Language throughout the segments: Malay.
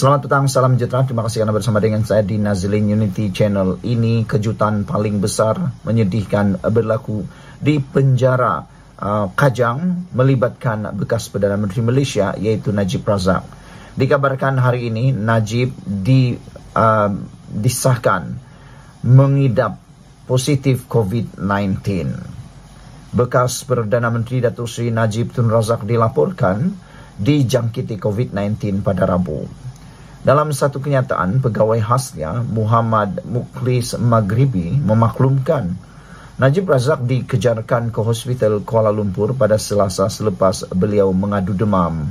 Selamat petang, salam sejahtera. Terima kasih kerana bersama dengan saya di Nazlin Unity Channel. Ini kejutan paling besar menyedihkan berlaku di penjara uh, Kajang melibatkan bekas Perdana Menteri Malaysia iaitu Najib Razak. Dikabarkan hari ini Najib di, uh, disahkan mengidap positif COVID-19. Bekas Perdana Menteri Datuk Seri Najib Tun Razak dilaporkan dijangkiti COVID-19 pada Rabu. Dalam satu kenyataan, pegawai khasnya Muhammad Muklis Maghribi memaklumkan Najib Razak dikejarkan ke hospital Kuala Lumpur pada selasa selepas beliau mengadu demam.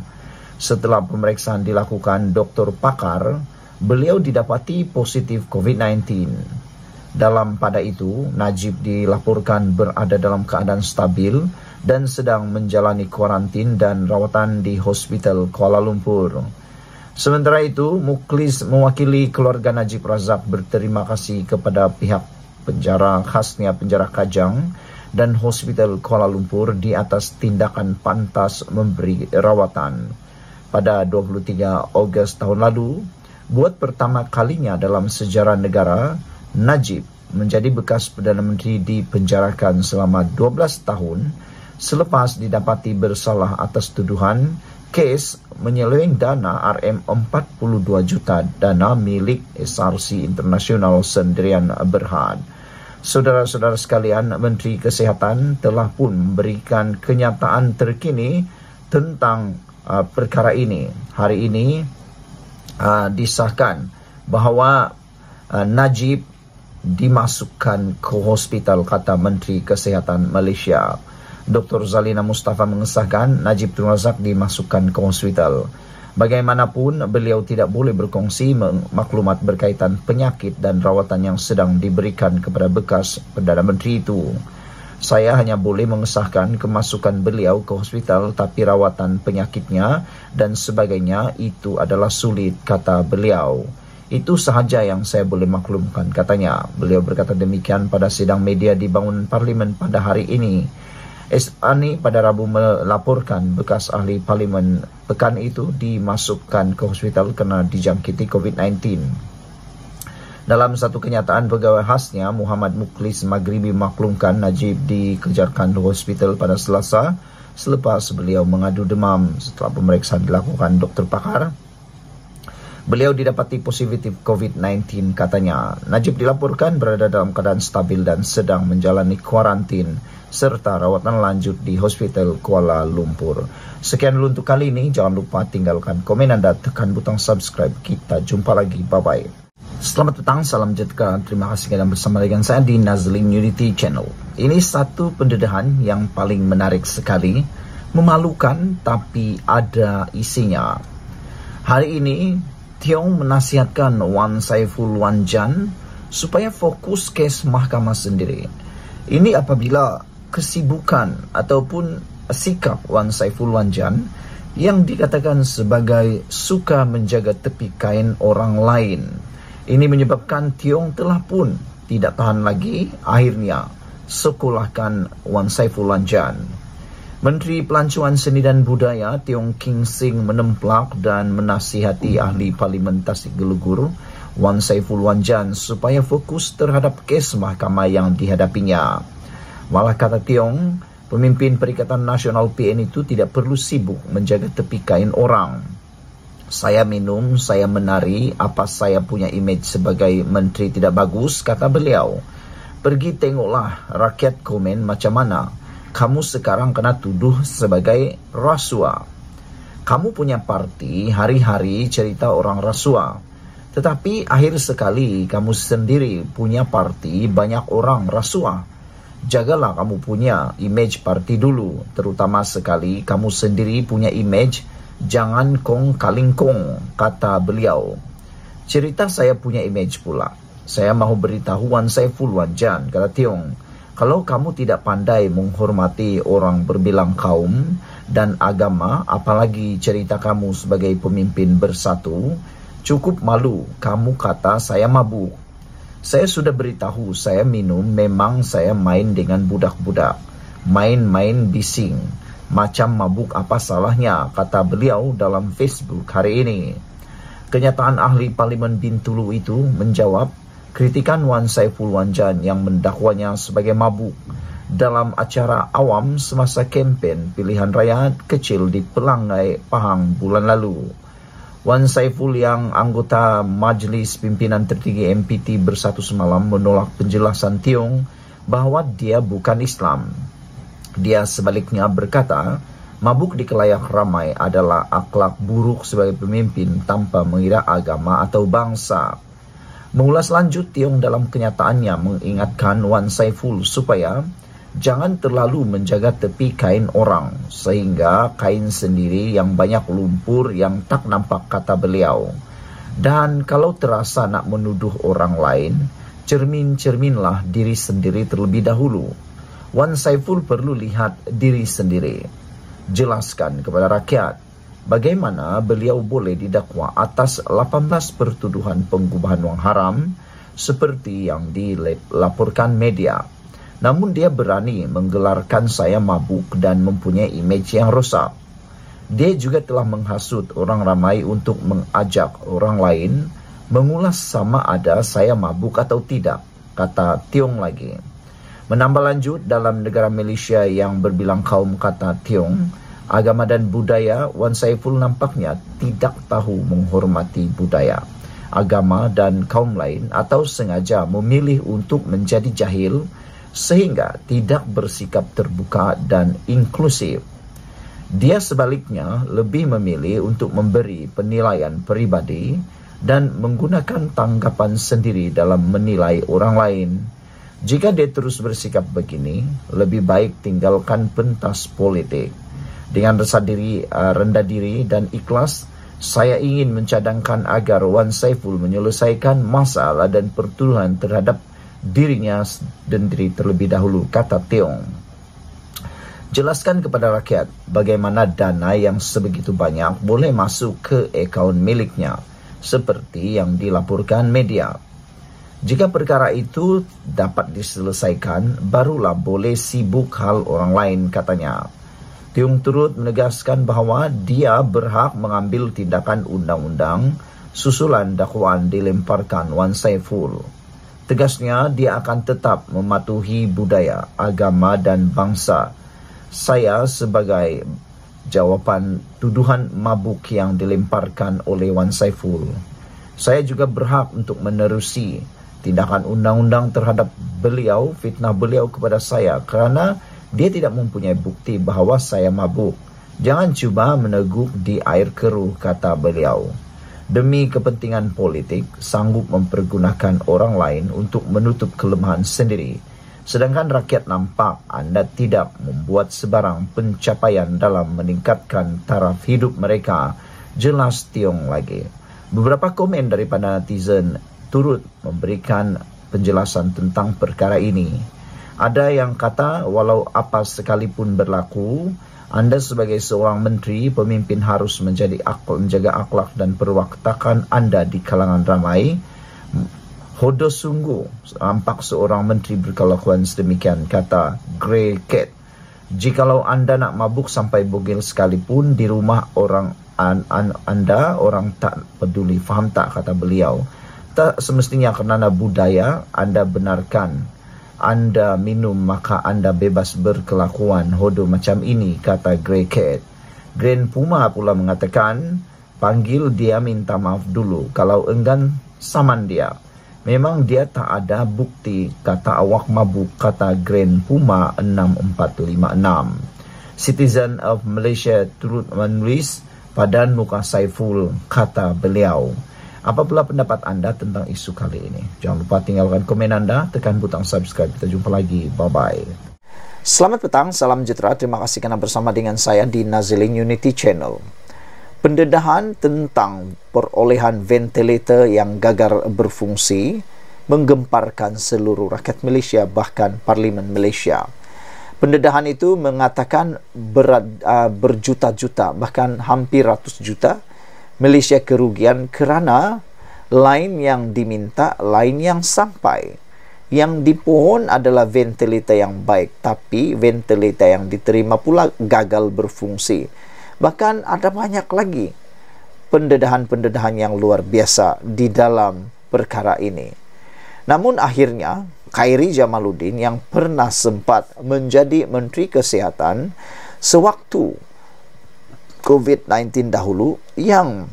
Setelah pemeriksaan dilakukan doktor pakar, beliau didapati positif COVID-19. Dalam pada itu, Najib dilaporkan berada dalam keadaan stabil dan sedang menjalani kuarantin dan rawatan di hospital Kuala Lumpur. Sementara itu, Muklis mewakili keluarga Najib Razak berterima kasih kepada pihak penjara khasnya penjara Kajang dan Hospital Kuala Lumpur di atas tindakan pantas memberi rawatan. Pada 23 Ogos tahun lalu, buat pertama kalinya dalam sejarah negara, Najib menjadi bekas Perdana Menteri dipenjarakan selama 12 tahun selepas didapati bersalah atas tuduhan Kes menyeleweng dana RM42 juta dana milik SRC Internasional Sendirian Berhad. Saudara-saudara sekalian, Menteri Kesehatan telah pun memberikan kenyataan terkini tentang uh, perkara ini. Hari ini uh, disahkan bahawa uh, Najib dimasukkan ke hospital kata Menteri Kesehatan Malaysia. Dr. Zalina Mustafa mengesahkan Najib Tun Razak dimasukkan ke hospital. Bagaimanapun, beliau tidak boleh berkongsi maklumat berkaitan penyakit dan rawatan yang sedang diberikan kepada bekas Perdana Menteri itu. Saya hanya boleh mengesahkan kemasukan beliau ke hospital tapi rawatan penyakitnya dan sebagainya itu adalah sulit, kata beliau. Itu sahaja yang saya boleh maklumkan, katanya. Beliau berkata demikian pada sidang media di bangunan parlimen pada hari ini. Esani pada Rabu melaporkan bekas ahli parlimen pekan itu dimasukkan ke hospital kerana dijangkiti COVID-19. Dalam satu kenyataan pegawai khasnya, Muhammad Muklis Maghribi maklumkan Najib dikejarkan ke hospital pada selasa selepas beliau mengadu demam setelah pemeriksaan dilakukan doktor pakar. Beliau didapati positif COVID-19 katanya. Najib dilaporkan berada dalam keadaan stabil dan sedang menjalani kuarantin serta rawatan lanjut di Hospital Kuala Lumpur. Sekian dulu untuk kali ini. Jangan lupa tinggalkan komen anda, tekan butang subscribe. Kita jumpa lagi. Bye-bye. Selamat petang, salam jatka, Terima kasih kerana bersama dengan saya di Nazlin Unity Channel. Ini satu pendedahan yang paling menarik sekali. Memalukan tapi ada isinya. Hari ini Tiong menasihatkan Wan Saiful Wan Jan supaya fokus kes mahkamah sendiri. Ini apabila kesibukan ataupun sikap Wan Saiful Wan Jan yang dikatakan sebagai suka menjaga tepi kain orang lain. Ini menyebabkan Tiong telah pun tidak tahan lagi akhirnya sekolahkan Wan Saiful Wan Jan. Menteri Pelancuan Seni dan Budaya Tiong King Sing menemplak dan menasihati ahli Parlimen Tasik Gelugur Wan Saiful Wan Jan supaya fokus terhadap kes mahkamah yang dihadapinya. Malah kata Tiong, pemimpin Perikatan Nasional PN itu tidak perlu sibuk menjaga tepi kain orang. Saya minum, saya menari, apa saya punya image sebagai menteri tidak bagus, kata beliau. Pergi tengoklah rakyat komen macam mana kamu sekarang kena tuduh sebagai rasuah. Kamu punya parti hari-hari cerita orang rasuah. Tetapi akhir sekali kamu sendiri punya parti banyak orang rasuah. Jagalah kamu punya image parti dulu. Terutama sekali kamu sendiri punya image jangan kong kaling kong kata beliau. Cerita saya punya image pula. Saya mahu beritahuan saya full wajan kata Tiong. Tiong kalau kamu tidak pandai menghormati orang berbilang kaum dan agama, apalagi cerita kamu sebagai pemimpin bersatu, cukup malu kamu kata saya mabuk. Saya sudah beritahu saya minum memang saya main dengan budak-budak. Main-main bising. Macam mabuk apa salahnya, kata beliau dalam Facebook hari ini. Kenyataan ahli Parlimen Bintulu itu menjawab, Kritikan Wan Saiful Wanjan yang mendakwanya sebagai mabuk dalam acara awam semasa kempen pilihan raya kecil di Pelanggai, Pahang bulan lalu. Wan Saiful yang anggota Majlis Pimpinan Tertinggi MPT bersatu semalam menolak penjelasan Tiong bahwa dia bukan Islam. Dia sebaliknya berkata, mabuk di kelayak ramai adalah akhlak buruk sebagai pemimpin tanpa mengira agama atau bangsa. Mengulas lanjut, Tiong dalam kenyataannya mengingatkan Wan Saiful supaya jangan terlalu menjaga tepi kain orang sehingga kain sendiri yang banyak lumpur yang tak nampak kata beliau. Dan kalau terasa nak menuduh orang lain, cermin-cerminlah diri sendiri terlebih dahulu. Wan Saiful perlu lihat diri sendiri. Jelaskan kepada rakyat bagaimana beliau boleh didakwa atas 18 pertuduhan pengubahan wang haram seperti yang dilaporkan media. Namun dia berani menggelarkan saya mabuk dan mempunyai imej yang rosak. Dia juga telah menghasut orang ramai untuk mengajak orang lain mengulas sama ada saya mabuk atau tidak, kata Tiong lagi. Menambah lanjut dalam negara Malaysia yang berbilang kaum kata Tiong, hmm. agama dan budaya, Wan Saiful nampaknya tidak tahu menghormati budaya, agama dan kaum lain atau sengaja memilih untuk menjadi jahil sehingga tidak bersikap terbuka dan inklusif. Dia sebaliknya lebih memilih untuk memberi penilaian pribadi dan menggunakan tanggapan sendiri dalam menilai orang lain. Jika dia terus bersikap begini, lebih baik tinggalkan pentas politik. dengan rasa diri uh, rendah diri dan ikhlas saya ingin mencadangkan agar Wan Saiful menyelesaikan masalah dan pertuluhan terhadap dirinya dan diri terlebih dahulu kata Tiong Jelaskan kepada rakyat bagaimana dana yang sebegitu banyak boleh masuk ke akaun miliknya seperti yang dilaporkan media. Jika perkara itu dapat diselesaikan, barulah boleh sibuk hal orang lain, katanya. Tiung turut menegaskan bahawa dia berhak mengambil tindakan undang-undang susulan dakwaan dilemparkan Wan Saiful. Tegasnya, dia akan tetap mematuhi budaya, agama dan bangsa. Saya sebagai jawapan tuduhan mabuk yang dilemparkan oleh Wan Saiful. Saya juga berhak untuk menerusi tindakan undang-undang terhadap beliau, fitnah beliau kepada saya kerana dia tidak mempunyai bukti bahawa saya mabuk. Jangan cuba meneguk di air keruh, kata beliau. Demi kepentingan politik, sanggup mempergunakan orang lain untuk menutup kelemahan sendiri. Sedangkan rakyat nampak anda tidak membuat sebarang pencapaian dalam meningkatkan taraf hidup mereka. Jelas Tiong lagi. Beberapa komen daripada netizen turut memberikan penjelasan tentang perkara ini. Ada yang kata walau apa sekalipun berlaku, anda sebagai seorang menteri, pemimpin harus menjadi akhlak, menjaga akhlak dan perwaktakan anda di kalangan ramai. Hodoh sungguh, nampak seorang menteri berkelakuan sedemikian, kata Grey Cat. Jikalau anda nak mabuk sampai bugil sekalipun, di rumah orang an, an, anda, orang tak peduli. Faham tak, kata beliau. Tak semestinya kerana budaya, anda benarkan anda minum maka anda bebas berkelakuan hodoh macam ini, kata Grey Cat. Grand Puma pula mengatakan, panggil dia minta maaf dulu kalau enggan saman dia. Memang dia tak ada bukti, kata awak mabuk, kata Grand Puma 6456. Citizen of Malaysia turut menulis padan muka Saiful, kata beliau. Apa pula pendapat anda tentang isu kali ini? Jangan lupa tinggalkan komen anda, tekan butang subscribe. Kita jumpa lagi. Bye-bye. Selamat petang, salam sejahtera. Terima kasih kerana bersama dengan saya di Nazilin Unity Channel. Pendedahan tentang perolehan ventilator yang gagal berfungsi menggemparkan seluruh rakyat Malaysia bahkan Parlimen Malaysia. Pendedahan itu mengatakan berat uh, berjuta-juta bahkan hampir ratus juta Malaysia kerugian kerana line yang diminta, line yang sampai. Yang dipohon adalah ventilator yang baik tapi ventilator yang diterima pula gagal berfungsi. Bahkan ada banyak lagi pendedahan-pendedahan yang luar biasa di dalam perkara ini. Namun akhirnya Khairi Jamaluddin yang pernah sempat menjadi Menteri kesihatan sewaktu COVID-19 dahulu yang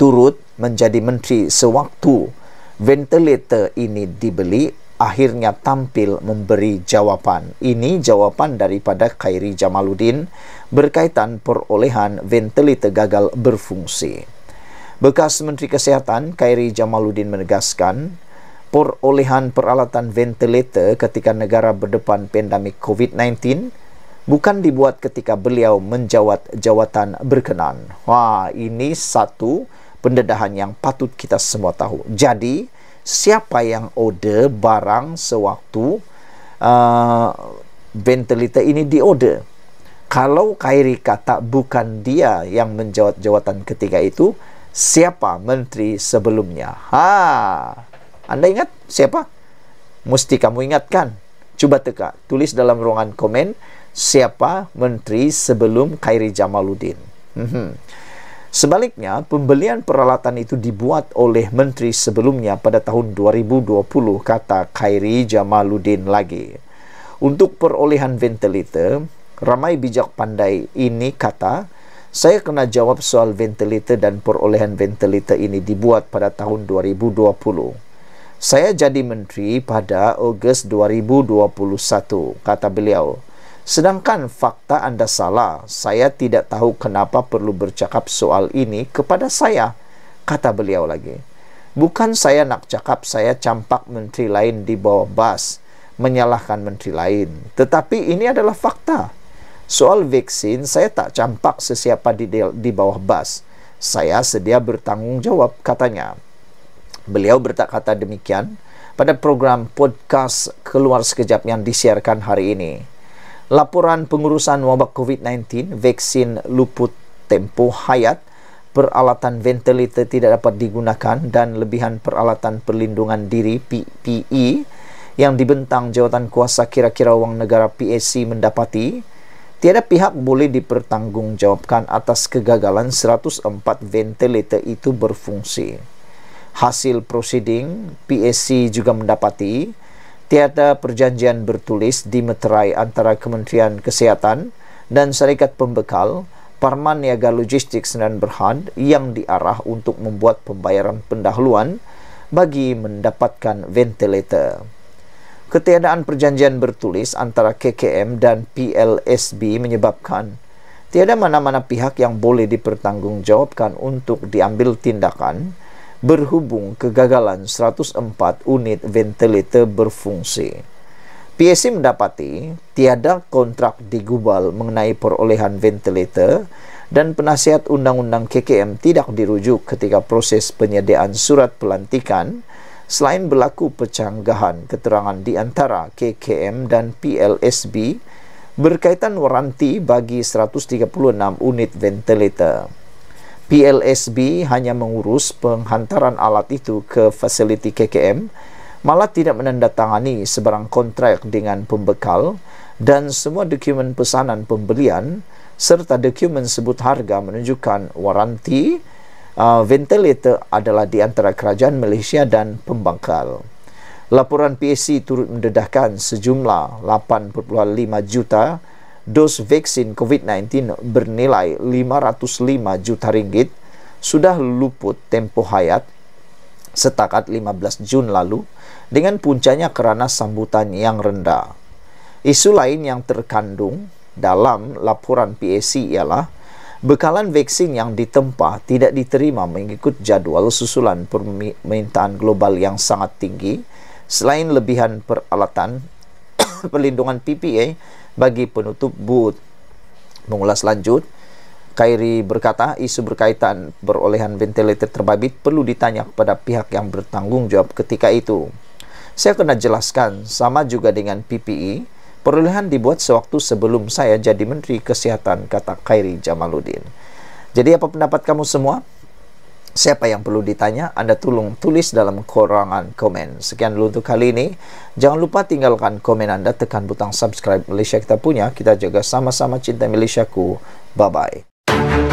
turut menjadi menteri sewaktu ventilator ini dibeli akhirnya tampil memberi jawapan. Ini jawapan daripada Khairi Jamaluddin berkaitan perolehan ventilator gagal berfungsi. Bekas Menteri kesihatan Khairi Jamaluddin menegaskan perolehan peralatan ventilator ketika negara berdepan pandemik COVID-19 bukan dibuat ketika beliau menjawat jawatan berkenan. Wah, ha, ini satu pendedahan yang patut kita semua tahu. Jadi, siapa yang order barang sewaktu uh, ventilator ini diorder? Kalau Kairi kata bukan dia yang menjawat jawatan ketika itu, siapa menteri sebelumnya? Ha. Anda ingat siapa? Mesti kamu ingatkan. Cuba teka, tulis dalam ruangan komen siapa menteri sebelum Khairi Jamaluddin. Mhm. Sebaliknya, pembelian peralatan itu dibuat oleh menteri sebelumnya pada tahun 2020, kata Khairi Jamaluddin lagi. Untuk perolehan ventilator, ramai bijak pandai ini kata, saya kena jawab soal ventilator dan perolehan ventilator ini dibuat pada tahun 2020. Saya jadi menteri pada Ogos 2021, kata beliau. Sedangkan fakta anda salah, saya tidak tahu kenapa perlu bercakap soal ini kepada saya, kata beliau lagi. Bukan saya nak cakap saya campak menteri lain di bawah bas, menyalahkan menteri lain. Tetapi ini adalah fakta. Soal vaksin, saya tak campak sesiapa di, di bawah bas. Saya sedia bertanggungjawab. katanya. Beliau bertak kata demikian pada program podcast keluar sekejap yang disiarkan hari ini laporan pengurusan wabak COVID-19 vaksin luput tempo hayat peralatan ventilator tidak dapat digunakan dan lebihan peralatan perlindungan diri PPE yang dibentang jawatan kuasa kira-kira wang negara PSC mendapati tiada pihak boleh dipertanggungjawabkan atas kegagalan 104 ventilator itu berfungsi. Hasil proceeding PSC juga mendapati tiada perjanjian bertulis di meterai antara Kementerian Kesihatan dan Syarikat Pembekal Parman Niaga Logistik Senan Berhad yang diarah untuk membuat pembayaran pendahuluan bagi mendapatkan ventilator. Ketiadaan perjanjian bertulis antara KKM dan PLSB menyebabkan tiada mana-mana pihak yang boleh dipertanggungjawabkan untuk diambil tindakan berhubung kegagalan 104 unit ventilator berfungsi. PAC mendapati tiada kontrak digubal mengenai perolehan ventilator dan penasihat undang-undang KKM tidak dirujuk ketika proses penyediaan surat pelantikan selain berlaku pecanggahan keterangan di antara KKM dan PLSB berkaitan waranti bagi 136 unit ventilator. PLSB hanya mengurus penghantaran alat itu ke fasiliti KKM malah tidak menandatangani sebarang kontrak dengan pembekal dan semua dokumen pesanan pembelian serta dokumen sebut harga menunjukkan waranti uh, ventilator adalah di antara kerajaan Malaysia dan pembangkal. Laporan PSC turut mendedahkan sejumlah 8.5 juta dos vaksin COVID-19 bernilai 505 juta ringgit sudah luput tempo hayat setakat 15 Jun lalu dengan puncanya kerana sambutan yang rendah. Isu lain yang terkandung dalam laporan PAC ialah bekalan vaksin yang ditempa tidak diterima mengikut jadual susulan permintaan global yang sangat tinggi selain lebihan peralatan perlindungan PPE bagi penutup booth. Mengulas lanjut, Kairi berkata isu berkaitan perolehan ventilator terbabit perlu ditanya kepada pihak yang bertanggung jawab ketika itu. Saya kena jelaskan, sama juga dengan PPE, perolehan dibuat sewaktu sebelum saya jadi Menteri kesihatan kata Kairi Jamaluddin. Jadi apa pendapat kamu semua? siapa yang perlu ditanya, anda tolong tulis dalam kurangan komen. Sekian dulu untuk kali ini. Jangan lupa tinggalkan komen anda, tekan butang subscribe Malaysia kita punya. Kita jaga sama-sama cinta Malaysia ku. Bye-bye.